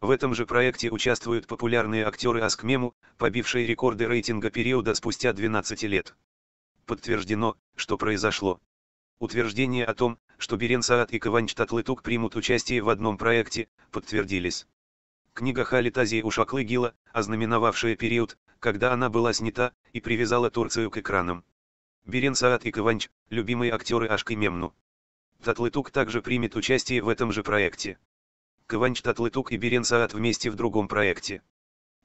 В этом же проекте участвуют популярные актеры Аскмему, побившие рекорды рейтинга периода спустя 12 лет. Подтверждено, что произошло. Утверждение о том, что Берен Саат и Каванчтатлытук примут участие в одном проекте, подтвердились. Книга Халитазии Ушаклы Гила, ознаменовавшая период, когда она была снята, и привязала Турцию к экранам. Берен Саат и Каванч, любимые актеры Ашки Татлытук также примет участие в этом же проекте. Кванчтатлытук и Беренсаат вместе в другом проекте.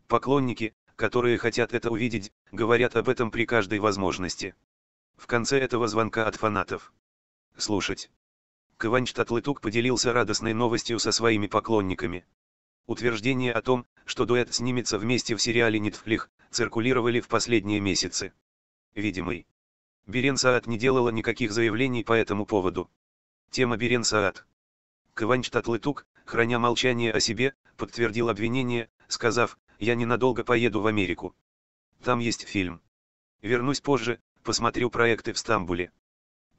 Поклонники, которые хотят это увидеть, говорят об этом при каждой возможности. В конце этого звонка от фанатов. Слушать. Кванчтатлытук поделился радостной новостью со своими поклонниками. Утверждения о том, что дуэт снимется вместе в сериале «Нитфлих», циркулировали в последние месяцы. Видимый. Беренсаат не делала никаких заявлений по этому поводу. Тема Беренсаат. Кванчтатлытук, храня молчание о себе, подтвердил обвинение, сказав, я ненадолго поеду в Америку. Там есть фильм. Вернусь позже, посмотрю проекты в Стамбуле.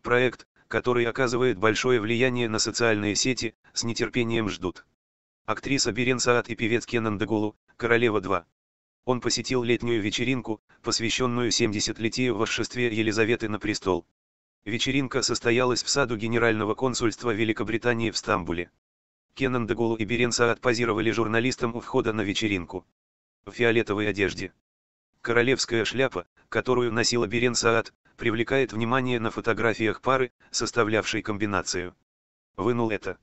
Проект, который оказывает большое влияние на социальные сети, с нетерпением ждут. Актриса Берен Саат и певец Кенан Дегулу, «Королева 2». Он посетил летнюю вечеринку, посвященную 70-летию восшествия Елизаветы на престол. Вечеринка состоялась в саду Генерального консульства Великобритании в Стамбуле. Кеннан Дегулу и Берен Саад позировали журналистам у входа на вечеринку. В фиолетовой одежде. Королевская шляпа, которую носила Берен Саад, привлекает внимание на фотографиях пары, составлявшей комбинацию. Вынул это.